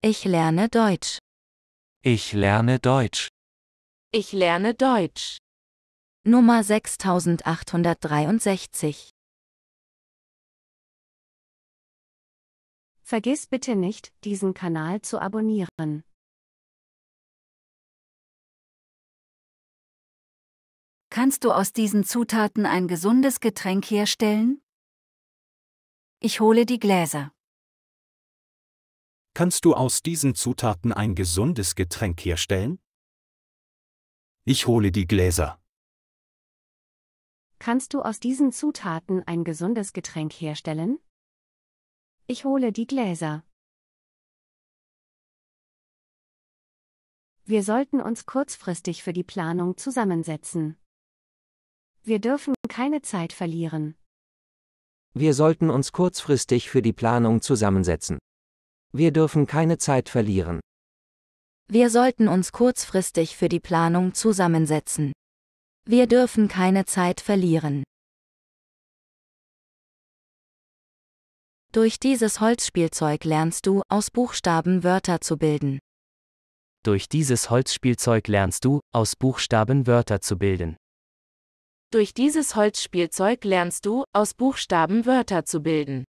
Ich lerne Deutsch. Ich lerne Deutsch. Ich lerne Deutsch. Nummer 6863. Vergiss bitte nicht, diesen Kanal zu abonnieren. Kannst du aus diesen Zutaten ein gesundes Getränk herstellen? Ich hole die Gläser. Kannst du aus diesen Zutaten ein gesundes Getränk herstellen? Ich hole die Gläser. Kannst du aus diesen Zutaten ein gesundes Getränk herstellen? Ich hole die Gläser. Wir sollten uns kurzfristig für die Planung zusammensetzen. Wir dürfen keine Zeit verlieren. Wir sollten uns kurzfristig für die Planung zusammensetzen. Wir dürfen keine Zeit verlieren. Wir sollten uns kurzfristig für die Planung zusammensetzen. Wir dürfen keine Zeit verlieren. Durch dieses Holzspielzeug lernst du, aus Buchstaben Wörter zu bilden. Durch dieses Holzspielzeug lernst du, aus Buchstaben Wörter zu bilden. Durch dieses Holzspielzeug lernst du, aus Buchstaben Wörter zu bilden.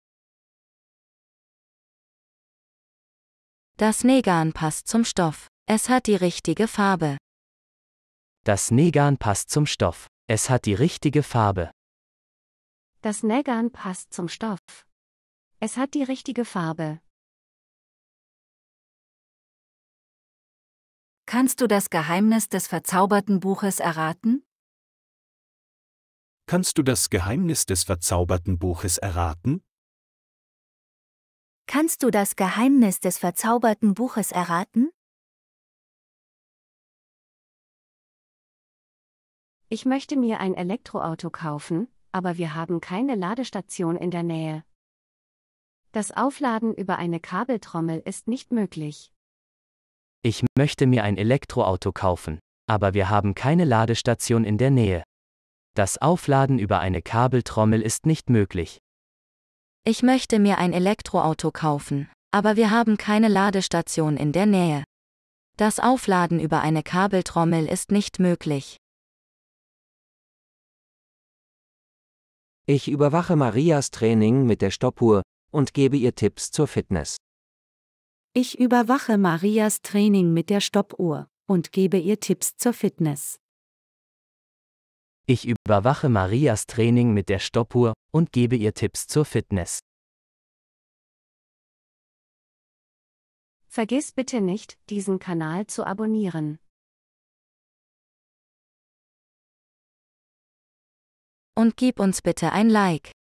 Das Negan passt zum Stoff. Es hat die richtige Farbe. Das Negan passt zum Stoff. Es hat die richtige Farbe. Das Negan passt zum Stoff. Es hat die richtige Farbe. Kannst du das Geheimnis des verzauberten Buches erraten? Kannst du das Geheimnis des verzauberten Buches erraten? Kannst du das Geheimnis des verzauberten Buches erraten? Ich möchte mir ein Elektroauto kaufen, aber wir haben keine Ladestation in der Nähe. Das Aufladen über eine Kabeltrommel ist nicht möglich. Ich möchte mir ein Elektroauto kaufen, aber wir haben keine Ladestation in der Nähe. Das Aufladen über eine Kabeltrommel ist nicht möglich. Ich möchte mir ein Elektroauto kaufen, aber wir haben keine Ladestation in der Nähe. Das Aufladen über eine Kabeltrommel ist nicht möglich. Ich überwache Marias Training mit der Stoppuhr und gebe ihr Tipps zur Fitness. Ich überwache Marias Training mit der Stoppuhr und gebe ihr Tipps zur Fitness. Ich überwache Marias Training mit der Stoppuhr und gebe ihr Tipps zur Fitness. Vergiss bitte nicht, diesen Kanal zu abonnieren. Und gib uns bitte ein Like.